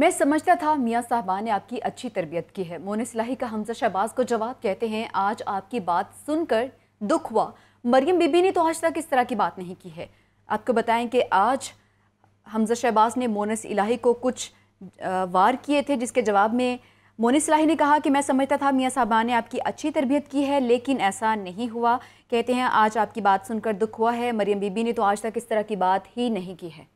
मैं समझता था मियाँ साहबा ने आपकी अच्छी तरबियत की है मोन सलाही का हमजा शहबाज को जवाब कहते हैं आज आपकी बात सुनकर दुख हुआ मरियम बीबी ने तो आज तक इस तरह की बात नहीं की है आपको बताएं कि आज हमजा शहबाज ने मोनस इलाही को कुछ वार किए थे जिसके जवाब में मोनिस लाही ने कहा कि मैं समझता था मियाँ साहबा ने आपकी अच्छी तरबियत की है लेकिन ऐसा नहीं हुआ कहते हैं आज आपकी बात सुनकर दुख हुआ है मरियम बीबी ने तो आज तक इस तरह की बात ही नहीं की है